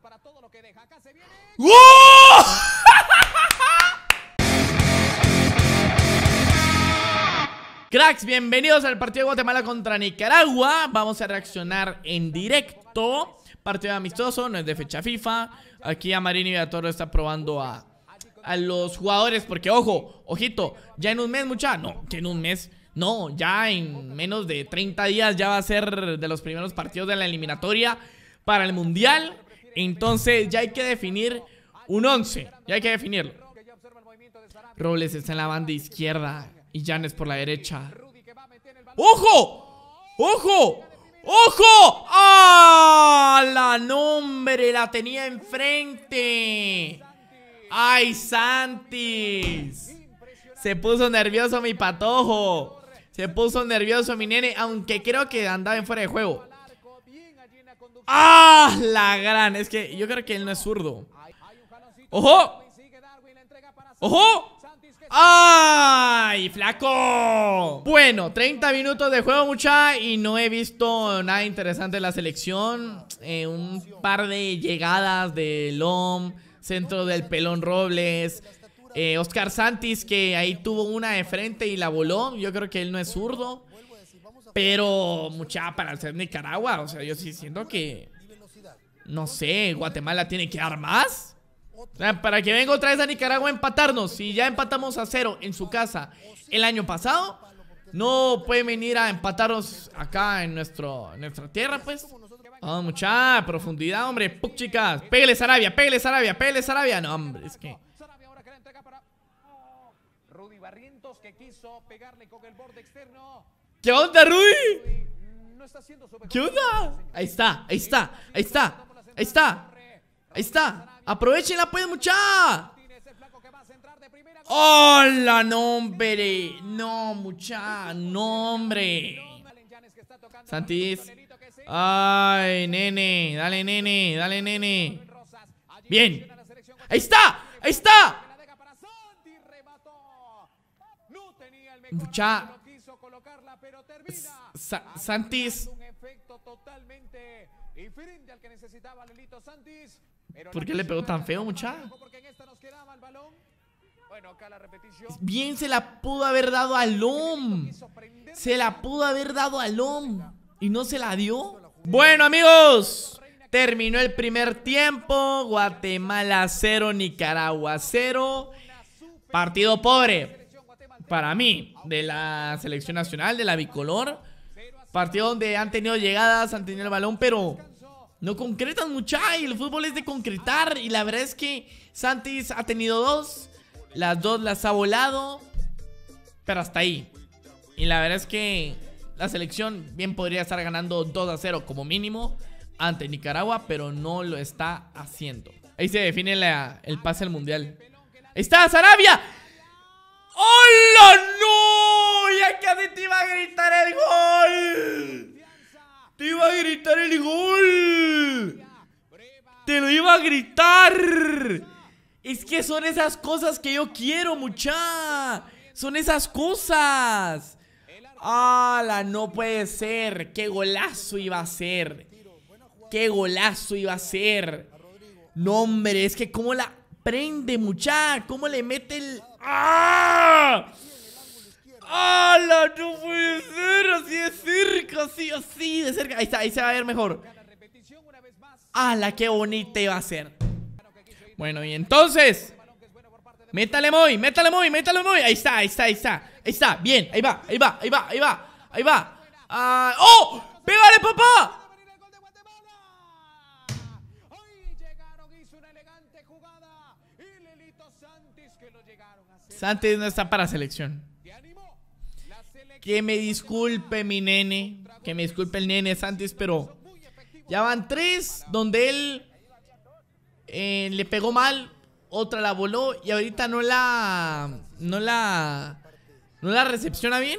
Para todo lo que deja, acá se viene. Cracks, bienvenidos al partido de Guatemala contra Nicaragua. Vamos a reaccionar en directo. Partido amistoso, no es de fecha FIFA. Aquí a y a Toro está probando a, a los jugadores. Porque, ojo, ojito, ya en un mes, mucha. No, que en un mes. No, ya en menos de 30 días ya va a ser de los primeros partidos de la eliminatoria para el Mundial. Entonces ya hay que definir un 11. Ya hay que definirlo. Robles está en la banda izquierda y Janes por la derecha. ¡Ojo! ¡Ojo! ¡Ojo! ¡Ah! La nombre la tenía enfrente. ¡Ay, Santis! Se puso nervioso mi patojo. Se puso nervioso mi nene, aunque creo que andaba en fuera de juego. ¡Ah! La gran. Es que yo creo que él no es zurdo. ¡Ojo! ¡Ojo! ¡Ay, flaco! Bueno, 30 minutos de juego, mucha, y no he visto nada interesante en la selección. Eh, un par de llegadas de Lom, centro del pelón Robles. Eh, Oscar Santis, que ahí tuvo una de frente y la voló. Yo creo que él no es zurdo. Pero mucha para ser Nicaragua, o sea, yo sí siento que no sé, Guatemala tiene que dar más. O sea, para que venga otra vez a Nicaragua a empatarnos, si ya empatamos a cero en su casa el año pasado, no pueden venir a empatarnos acá en nuestro nuestra tierra, pues. Vamos, mucha profundidad, hombre. Puc, chicas. Pégale Sarabia, pégale Sarabia, pégale Arabia. No, hombre, es que. Rudy Barrientos que quiso pegarle con el borde externo. ¿Qué onda, Rudy? ¿Qué onda? Ahí está, ahí está, ahí está, ahí está, ahí está. Aprovechenla, pues, mucha. Hola, nombre No, mucha, Nombre hombre. Santis. Ay, nene, dale, nene, dale, nene. Bien. Ahí está, ahí está. Mucha, pero termina. Santis. Un efecto totalmente diferente al que necesitaba Lelito Santis. ¿Por qué le pegó tan feo, muchacho? Porque en esta nos quedaba el balón. Bueno, acá la repetición. Bien se la pudo haber dado a Lom. Se la pudo haber dado a Lom. Y no se la dio. Bueno, amigos. Terminó el primer tiempo. Guatemala 0, Nicaragua 0. Partido pobre para mí, de la selección nacional, de la bicolor. Partido donde han tenido llegadas, han tenido el balón, pero no concretan mucha y el fútbol es de concretar. Y la verdad es que Santis ha tenido dos, las dos las ha volado, pero hasta ahí. Y la verdad es que la selección bien podría estar ganando 2 a 0 como mínimo ante Nicaragua, pero no lo está haciendo. Ahí se define el pase al mundial. Ahí está Sarabia. ¡Hola! ¡No! Ya que te iba a gritar el gol. Te iba a gritar el gol. Te lo iba a gritar. Es que son esas cosas que yo quiero, mucha. Son esas cosas. ¡Hala! No puede ser. ¡Qué golazo iba a ser! ¡Qué golazo iba a ser! No, hombre, es que cómo la prende, mucha. Cómo le mete el, ¡Ah! la ¡No puede ser! Así de cerca, así, así de cerca. Ahí está, ahí se va a ver mejor. ¡Hala! ¡Qué bonita iba a ser! Bueno, y entonces. Métale muy, métale muy, métale muy. Ahí está, ahí está, ahí está. Ahí está, bien, ahí va, ahí va, ahí va, ahí va, ahí va. Ah, ¡Oh! ¡Pégale, papá! Santis no está para selección. Que me disculpe mi nene, que me disculpe el nene Santis, pero ya van tres donde él eh, le pegó mal, otra la voló y ahorita no la, no la, no la recepciona bien.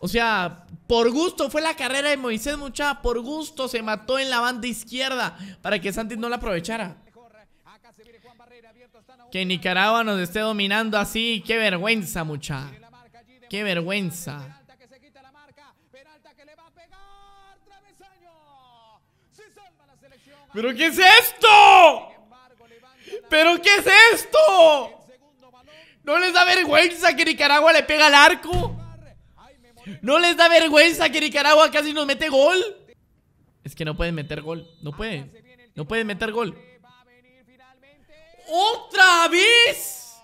O sea, por gusto fue la carrera de Moisés Mucha, por gusto se mató en la banda izquierda para que Santis no la aprovechara. Que Nicaragua nos esté dominando así. Qué vergüenza, mucha. Qué vergüenza. ¿Pero qué es esto? ¿Pero qué es esto? ¿No les da vergüenza que Nicaragua le pega al arco? ¿No les da vergüenza que Nicaragua casi nos mete gol? Es que no pueden meter gol. No pueden. No pueden meter gol otra vez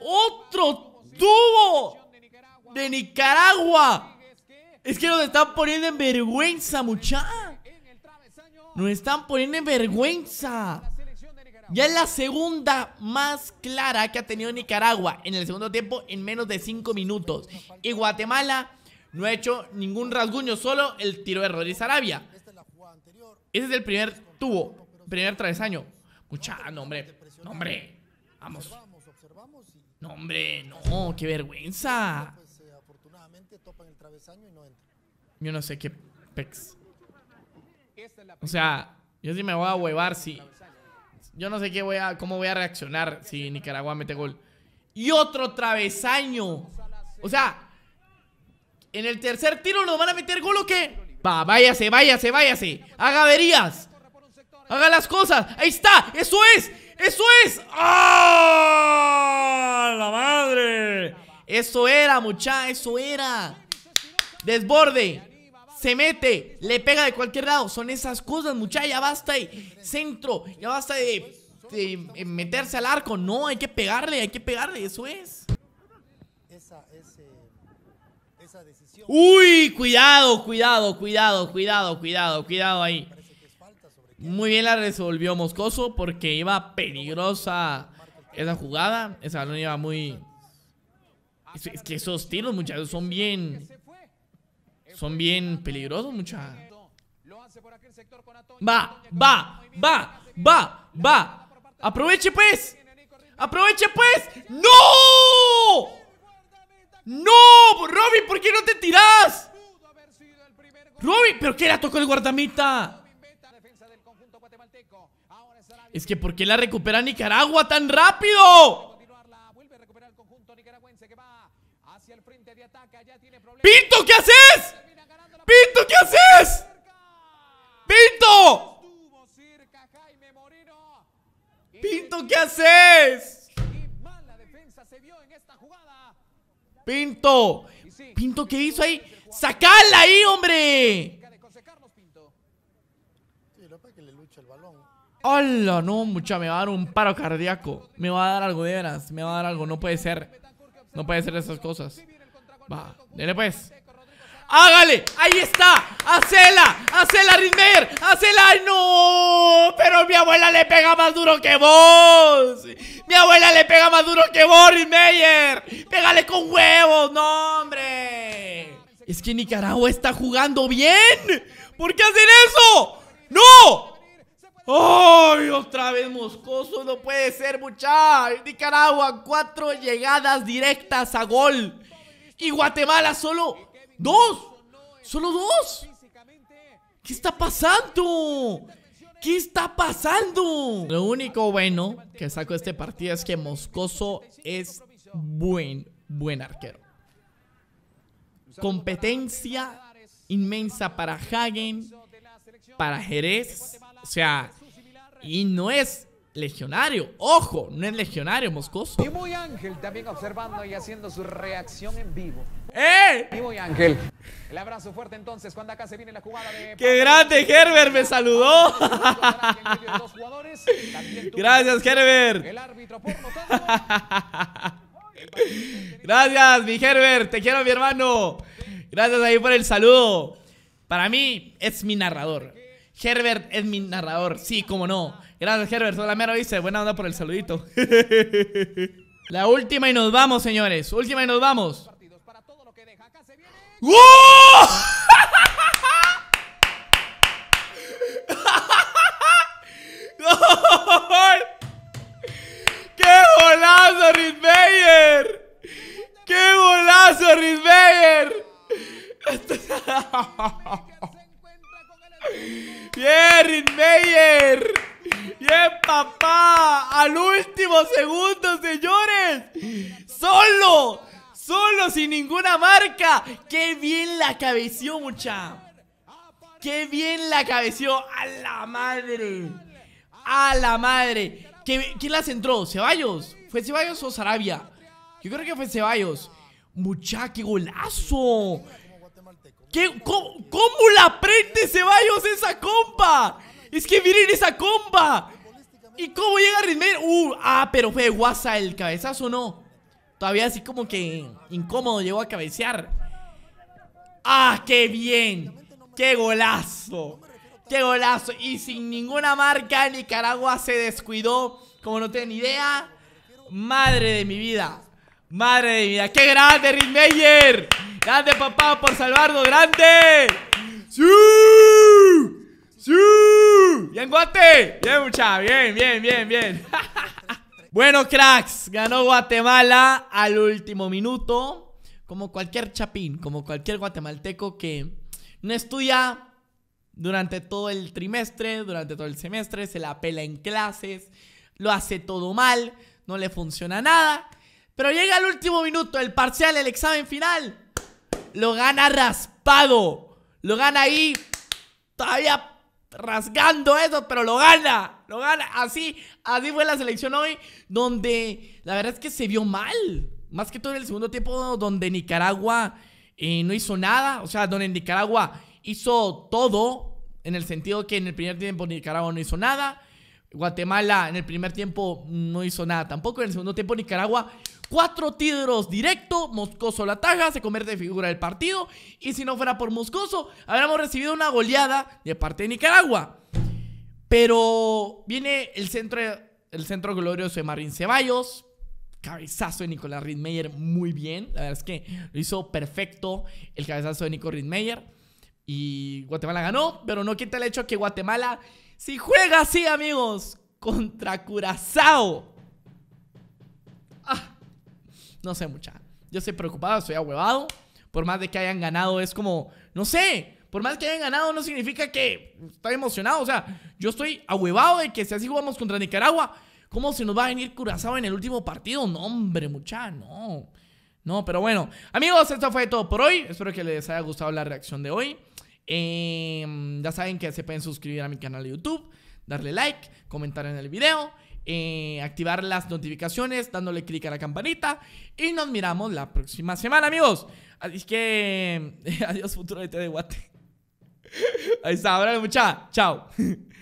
otro tubo de Nicaragua. Es que nos están poniendo en vergüenza, mucha. Nos están poniendo en vergüenza. Ya es la segunda más clara que ha tenido Nicaragua en el segundo tiempo en menos de 5 minutos. Y Guatemala no ha hecho ningún rasguño, solo el tiro de Rodríguez Arabia. Ese es el primer tubo, primer travesaño. Escucha, no, hombre. Vamos. Observamos, No, hombre, no, qué vergüenza. Yo no sé qué pex. O sea, yo sí me voy a huevar si. Yo no sé qué voy a, cómo voy a reaccionar si Nicaragua mete gol. Y otro travesaño. O sea, en el tercer tiro lo van a meter gol o qué? Va, váyase, váyase, váyase. Haga averías. Haga las cosas. Ahí está. Eso es. Eso es. ¡Ah! La madre. Eso era, muchacha, Eso era. Desborde. Se mete. Le pega de cualquier lado. Son esas cosas, muchacha, Ya basta de centro. Ya basta de, meterse al arco. No, hay que pegarle. Hay que pegarle. Eso es. esa decisión. Uy, cuidado, cuidado, cuidado, cuidado, cuidado, cuidado ahí. Muy bien la resolvió Moscoso porque iba peligrosa esa jugada. esa balón iba muy... Es, que esos tiros, muchachos, son bien... Son bien peligrosos, muchachos. Va, va, va, va, va. Aproveche pues. Aproveche pues. ¡No! ¡No! Robin, ¿por qué no te tiras? Robin, ¿pero qué la tocó el guardamita? Es que ¿por qué la recupera Nicaragua tan rápido? ¡Pinto, qué haces! ¡Pinto, qué haces! ¡Pinto! ¡Pinto, qué haces! ¡Pinto! ¿Pinto qué hizo ahí? ¡Sacala ahí, hombre! el balón. ¡Hola! No, mucha, me va a dar un paro cardíaco. Me va a dar algo de veras, me va a dar algo. No puede ser. No puede ser esas cosas. Va, dele pues. ¡Hágale! ¡Ahí está! ¡Hacela! ¡Hacela, Ritmer! ¡Hacela! ¡Ay, no! Pero mi abuela le pega más duro que vos. Mi abuela le pega más duro que vos, Ritmeyer. Pégale con huevos, no, hombre. Es que Nicaragua está jugando bien. ¿Por qué hacen eso? ¡No! ¡Ay, otra vez Moscoso! No puede ser, mucha. Nicaragua, cuatro llegadas directas a gol. Y Guatemala solo dos. Solo dos. ¿Qué está pasando? ¿Qué está pasando? Lo único bueno que saco de este partido es que Moscoso es buen, buen arquero. Competencia inmensa para Hagen para Jerez. O sea, y no es legionario. Ojo, no es legionario, moscoso. Y muy Ángel también observando y haciendo su reacción en vivo. ¡Eh! Y muy Ángel. El abrazo fuerte entonces cuando acá se viene la jugada de... ¡Qué grande Herbert! ¡Me saludó! Gracias, Herbert. El árbitro por Gracias, mi Herbert. Te quiero, mi hermano. Gracias ahí por el saludo. Para mí es mi narrador. Herbert es mi narrador, sí, como no. Gracias, Herbert. mero dice, buena onda por el saludito. La última y nos vamos, señores. Última y nos vamos. ¡Wow! ¡Qué golazo, Meyer! ¡Qué golazo, Meyer! Bien, este. Ritmeyer. Bien, papá. Al último segundo, señores. Solo. Solo, sin ninguna marca. Qué bien la cabeció, mucha. Qué bien la cabeció. A la madre. A la madre. ¿Quién la centró? ¿Ceballos? ¿Fue Ceballos o Sarabia? Yo creo que fue Ceballos. Mucha, qué golazo cómo, la prende Ceballos esa compa? Es que miren esa compa. ¿Y cómo llega Ritmeyer? Uh, ah, pero fue guasa el cabezazo, ¿no? Todavía así como que incómodo llegó a cabecear. ¡Ah, qué bien! ¡Qué golazo! ¡Qué golazo! Y sin ninguna marca, Nicaragua se descuidó. Como no tienen idea. Madre de mi vida. Madre de mi vida. ¡Qué grande, Rizmeyer! Grande papá por salvarnos, grande. ¡Sí! ¡Sí! Bien, Guate. Bien, mucha. Bien, bien, bien, bien. bueno, cracks. Ganó Guatemala al último minuto. Como cualquier chapín, como cualquier guatemalteco que no estudia durante todo el trimestre, durante todo el semestre, se la pela en clases, lo hace todo mal, no le funciona nada. Pero llega al último minuto, el parcial, el examen final lo gana raspado. Lo gana ahí. Todavía rasgando eso, pero lo gana. Lo gana. Así, así fue la selección hoy. Donde la verdad es que se vio mal. Más que todo en el segundo tiempo, donde Nicaragua eh, no hizo nada. O sea, donde Nicaragua hizo todo. En el sentido que en el primer tiempo Nicaragua no hizo nada. Guatemala en el primer tiempo no hizo nada tampoco. En el segundo tiempo Nicaragua Cuatro tiros directo, Moscoso la taja, se convierte en figura del partido. Y si no fuera por Moscoso, habríamos recibido una goleada de parte de Nicaragua. Pero viene el centro, el centro glorioso de Marín Ceballos. Cabezazo de Nicolás Ritmeyer, muy bien. La verdad es que lo hizo perfecto el cabezazo de Nico Ritmeyer. Y Guatemala ganó, pero no quita el hecho que Guatemala, si juega así, amigos, contra Curazao no sé, mucha. Yo estoy preocupado, estoy ahuevado. Por más de que hayan ganado, es como, no sé, por más que hayan ganado, no significa que estoy emocionado. O sea, yo estoy ahuevado de que si así jugamos contra Nicaragua, ¿cómo se nos va a venir Curazao en el último partido? No, hombre, mucha, no. No, pero bueno, amigos, esto fue todo por hoy. Espero que les haya gustado la reacción de hoy. Em, ya saben que se pueden suscribir a mi canal de YouTube, darle like, comentar en el video. Eh, activar las notificaciones dándole clic a la campanita. Y nos miramos la próxima semana, amigos. Así que adiós, futuro de Guate. Ahí está, ahora mucha. Chao.